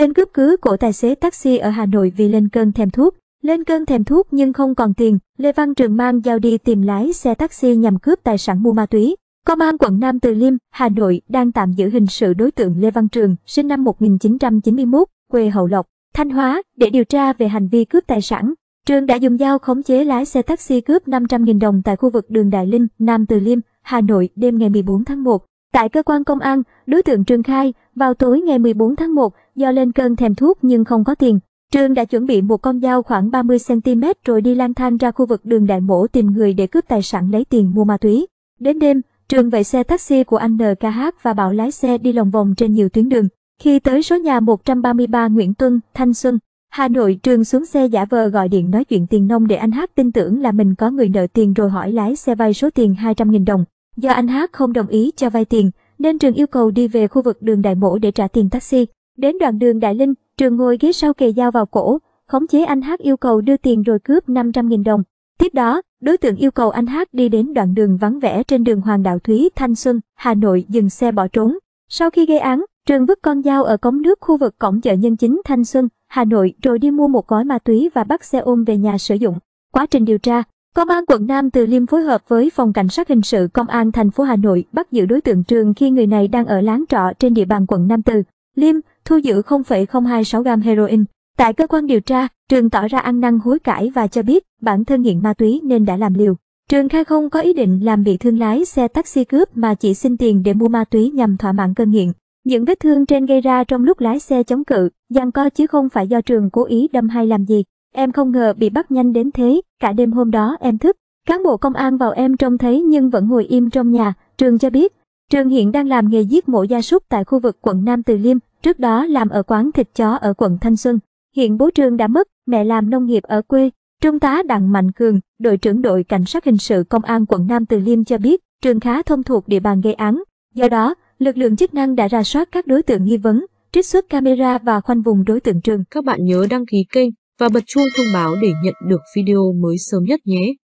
Tên cướp cứ của tài xế taxi ở Hà Nội vì lên cơn thèm thuốc. Lên cơn thèm thuốc nhưng không còn tiền, Lê Văn Trường mang dao đi tìm lái xe taxi nhằm cướp tài sản mua ma túy. Công an quận Nam Từ Liêm, Hà Nội đang tạm giữ hình sự đối tượng Lê Văn Trường, sinh năm 1991, quê Hậu Lộc, Thanh Hóa, để điều tra về hành vi cướp tài sản. Trường đã dùng dao khống chế lái xe taxi cướp 500.000 đồng tại khu vực đường Đại Linh, Nam Từ Liêm, Hà Nội đêm ngày 14 tháng 1. Tại cơ quan công an, đối tượng Trường khai, vào tối ngày 14 tháng 1, do lên cơn thèm thuốc nhưng không có tiền. Trương đã chuẩn bị một con dao khoảng 30cm rồi đi lang thang ra khu vực đường đại mổ tìm người để cướp tài sản lấy tiền mua ma túy. Đến đêm, Trương vậy xe taxi của anh NKH và bảo lái xe đi lòng vòng trên nhiều tuyến đường. Khi tới số nhà 133 Nguyễn Tuân, Thanh Xuân, Hà Nội Trương xuống xe giả vờ gọi điện nói chuyện tiền nông để anh Hát tin tưởng là mình có người nợ tiền rồi hỏi lái xe vay số tiền 200.000 đồng. Do anh Hát không đồng ý cho vay tiền, nên Trường yêu cầu đi về khu vực đường Đại Mỗ để trả tiền taxi. Đến đoạn đường Đại Linh, Trường ngồi ghế sau kề dao vào cổ, khống chế anh Hát yêu cầu đưa tiền rồi cướp 500.000 đồng. Tiếp đó, đối tượng yêu cầu anh Hát đi đến đoạn đường vắng vẻ trên đường Hoàng Đạo Thúy, Thanh Xuân, Hà Nội dừng xe bỏ trốn. Sau khi gây án, Trường vứt con dao ở cống nước khu vực cổng chợ nhân chính Thanh Xuân, Hà Nội rồi đi mua một gói ma túy và bắt xe ôm về nhà sử dụng. Quá trình điều tra, Công an quận Nam Từ Liêm phối hợp với phòng cảnh sát hình sự Công an thành phố Hà Nội bắt giữ đối tượng Trường khi người này đang ở láng trọ trên địa bàn quận Nam Từ Liêm thu giữ 0,026 gam heroin. Tại cơ quan điều tra, Trường tỏ ra ăn năn hối cải và cho biết bản thân nghiện ma túy nên đã làm liều. Trường khai không có ý định làm bị thương lái xe taxi cướp mà chỉ xin tiền để mua ma túy nhằm thỏa mãn cơn nghiện. Những vết thương trên gây ra trong lúc lái xe chống cự, giằng co chứ không phải do Trường cố ý đâm hay làm gì. Em không ngờ bị bắt nhanh đến thế, cả đêm hôm đó em thức. Cán bộ công an vào em trông thấy nhưng vẫn ngồi im trong nhà, Trường cho biết. Trường hiện đang làm nghề giết mổ gia súc tại khu vực quận Nam Từ Liêm, trước đó làm ở quán thịt chó ở quận Thanh Xuân. Hiện bố Trương đã mất, mẹ làm nông nghiệp ở quê. Trung tá Đặng Mạnh Cường, đội trưởng đội cảnh sát hình sự công an quận Nam Từ Liêm cho biết, Trương khá thông thuộc địa bàn gây án. Do đó, lực lượng chức năng đã ra soát các đối tượng nghi vấn, trích xuất camera và khoanh vùng đối tượng Trương. Các bạn nhớ đăng ký kênh và bật chuông thông báo để nhận được video mới sớm nhất nhé.